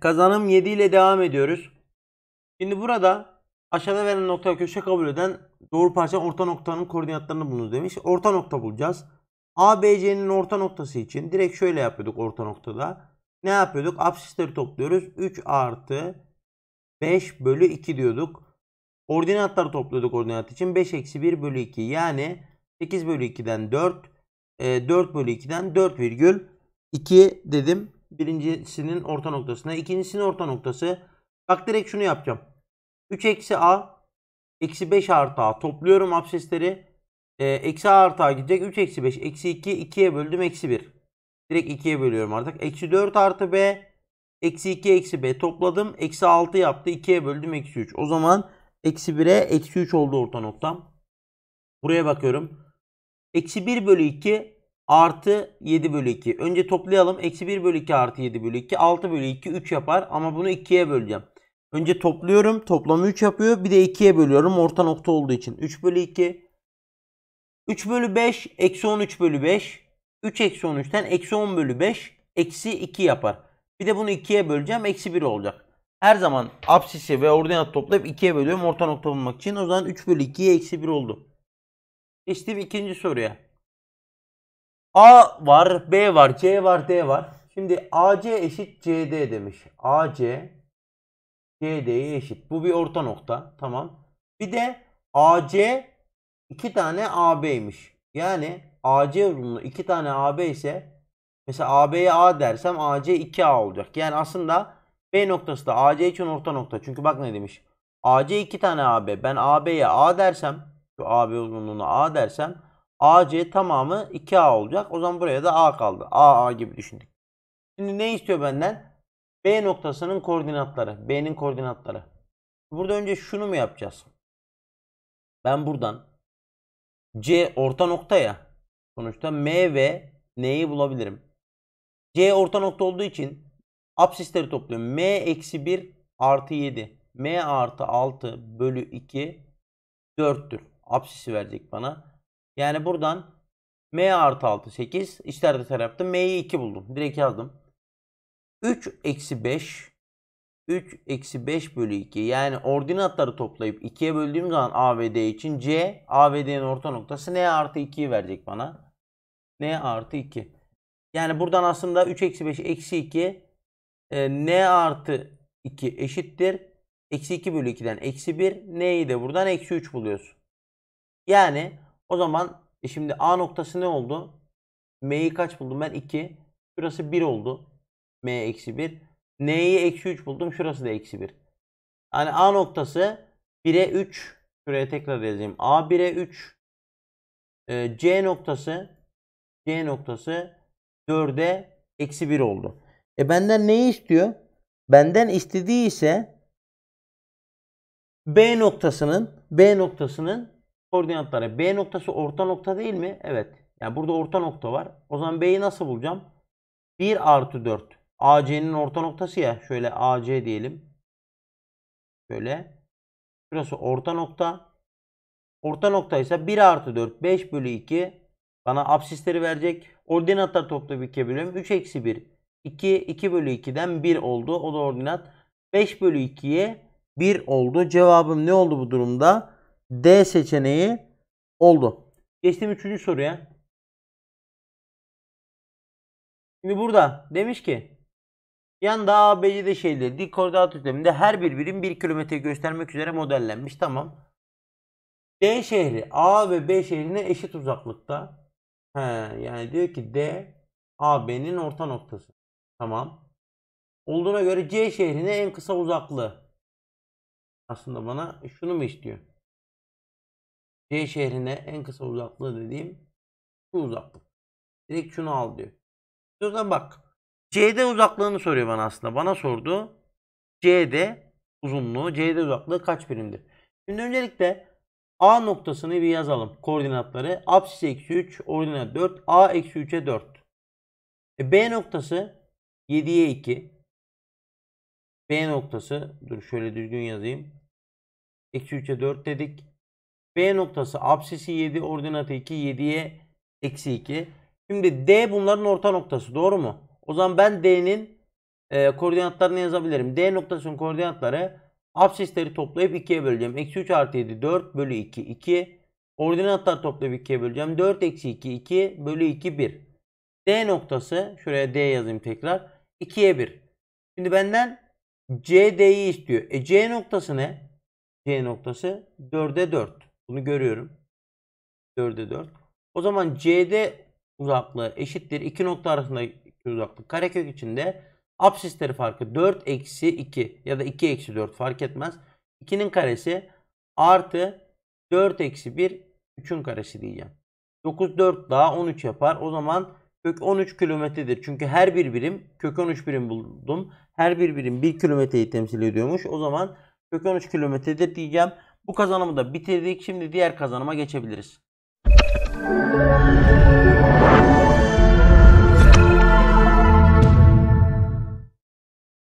kazanım 7 ile devam ediyoruz. Şimdi burada aşağıda verilen nokta köşe kabul eden doğru parça orta noktanın koordinatlarını bulunuz demiş. Orta nokta bulacağız. ABC'nin orta noktası için direkt şöyle yapıyorduk orta noktada. Ne yapıyorduk? Absisleri topluyoruz. 3 artı 5 bölü 2 diyorduk. Ordinatları topluyorduk ordinat için. 5 eksi 1 bölü 2 yani 8 bölü 2'den 4 4 bölü 2'den 4,2 dedim birincisinin orta noktasına. ikincisinin orta noktası. Bak direkt şunu yapacağım. 3 eksi a eksi 5 artı a. Topluyorum absesleri. E, eksi a artı a gidecek. 3 eksi 5 eksi 2 2'ye böldüm eksi 1. Direkt 2'ye bölüyorum artık. Eksi 4 artı b eksi 2 eksi b topladım. Eksi 6 yaptı. 2'ye böldüm eksi 3. O zaman eksi 1'e eksi 3 oldu orta noktam. Buraya bakıyorum. Eksi 1 bölü 2 artı 7 bölü 2. Önce toplayalım. Eksi 1 bölü 2 artı 7 bölü 2. 6 bölü 2 3 yapar ama bunu 2'ye böleceğim. Önce topluyorum. Toplamı 3 yapıyor. Bir de 2'ye bölüyorum. Orta nokta olduğu için. 3 bölü 2. 3 bölü 5. Eksi 13 bölü 5. 3 eksi 13'ten eksi 10 bölü 5. Eksi 2 yapar. Bir de bunu 2'ye böleceğim. Eksi 1 olacak. Her zaman apsisi ve ordinat toplayıp 2'ye bölüyorum. Orta nokta bulmak için. O zaman 3 bölü 2'ye eksi 1 oldu. Geçtiğim ikinci soruya. A var, B var, C var, D var. Şimdi AC eşit CD demiş. AC CD'ye eşit. Bu bir orta nokta. Tamam. Bir de AC iki tane AB'ymiş. Yani AC uzunluğu iki tane AB ise mesela AB'ye A dersem AC 2A olacak. Yani aslında B noktası da AC için orta nokta. Çünkü bak ne demiş. AC iki tane AB. Ben AB'ye A dersem şu AB uzunluğuna A dersem AC tamamı 2A olacak. O zaman buraya da A kaldı. AA gibi düşündük. Şimdi ne istiyor benden? B noktasının koordinatları. B'nin koordinatları. Burada önce şunu mu yapacağız? Ben buradan C orta nokta ya. Sonuçta M ve N'yi bulabilirim. C orta nokta olduğu için absisleri topluyorum. M eksi 1 artı 7. M artı 6 bölü 2 4'tür. Absisi verecek bana. Yani buradan m artı 6 8. İşler dışarı yaptım. m'yi 2 buldum. Direkt yazdım. 3 eksi 5 3 eksi 5 bölü 2 yani ordinatları toplayıp 2'ye böldüğüm zaman A için C A orta noktası N artı 2'yi verecek bana. N artı 2. Yani buradan aslında 3 eksi 5 eksi 2 e, N artı 2 eşittir. Eksi 2 bölü 2'den eksi 1 N'yi de buradan eksi 3 buluyorsun. Yani o zaman e şimdi A noktası ne oldu? M'yi kaç buldum ben? 2. Şurası 1 oldu. M eksi 1. N'yi eksi 3 buldum. Şurası da eksi 1. Yani A noktası 1'e 3. Şuraya tekrar yazayım. A 1'e 3. E, C noktası C noktası 4'e eksi 1 oldu. E benden neyi istiyor? Benden istediği ise B noktasının B noktasının Koordinatları B noktası orta nokta değil mi? Evet. Yani burada orta nokta var. O zaman B'yi nasıl bulacağım? 1 artı 4. AC'nin orta noktası ya. Şöyle AC diyelim. Şöyle. Burası orta nokta. Orta nokta ise 1 artı 4. 5 bölü 2. Bana absisleri verecek. Ordinatlar toplu bir kere 3 eksi 1. 2. 2 bölü 2'den 1 oldu. O da ordinat. 5 bölü 2'ye 1 oldu. Cevabım ne oldu bu durumda? D seçeneği oldu. Geçtim üçüncü soruya. Şimdi burada demiş ki yanda ABC'de şeyleri dik koordinat düzleminde her bir birim 1 kilometre göstermek üzere modellenmiş. Tamam. D şehri A ve B şehrine eşit uzaklıkta. He, yani diyor ki D AB'nin orta noktası. Tamam. Olduğuna göre C şehrine en kısa uzaklığı. Aslında bana şunu mu istiyor? C şehrine en kısa uzaklığı dediğim şu uzaklık. Direkt şunu al diyor. Sözden bak. CD uzaklığını soruyor bana aslında. Bana sordu. CD uzunluğu, CD uzaklığı kaç birimdir? Şimdi öncelikle A noktasını bir yazalım. Koordinatları. Apsis eksi 3, ordinat 4. A eksi 3'e 4. E, B noktası 7'ye 2. B noktası dur şöyle düzgün yazayım. Eksi 3'e 4 dedik. B noktası absisi 7 ordinatı 2 7'ye eksi 2. Şimdi D bunların orta noktası doğru mu? O zaman ben D'nin e, koordinatlarını yazabilirim. D noktasının koordinatları absisleri toplayıp 2'ye böleceğim. Eksi 3 artı 7 4 bölü 2 2. Ordinatlar toplayıp 2'ye böleceğim. 4 eksi 2 2 bölü 2 1. D noktası şuraya D yazayım tekrar. 2'ye 1. Şimdi benden CD'yi istiyor. E C noktası ne? C noktası 4'e 4. Bunu görüyorum. 4'e 4. O zaman CD uzaklığı eşittir. iki nokta arasındaki uzaklık karekök içinde absisleri farkı 4 eksi 2 ya da 2 eksi 4 fark etmez. 2'nin karesi artı 4 eksi 1 3'ün karesi diyeceğim. 9 4 daha 13 yapar. O zaman kök 13 kilometredir. Çünkü her bir birim kök 13 birim buldum. Her bir birim 1 kilometreyi temsil ediyormuş. O zaman kök 13 kilometredir diyeceğim. Bu kazanımı da bitirdik. Şimdi diğer kazanıma geçebiliriz.